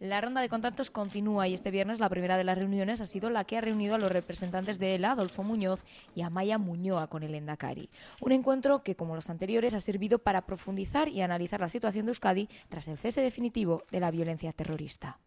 La ronda de contactos continúa y este viernes la primera de las reuniones ha sido la que ha reunido a los representantes de ELA, Adolfo Muñoz, y a Maya Muñoa con el Endacari. Un encuentro que, como los anteriores, ha servido para profundizar y analizar la situación de Euskadi tras el cese definitivo de la violencia terrorista.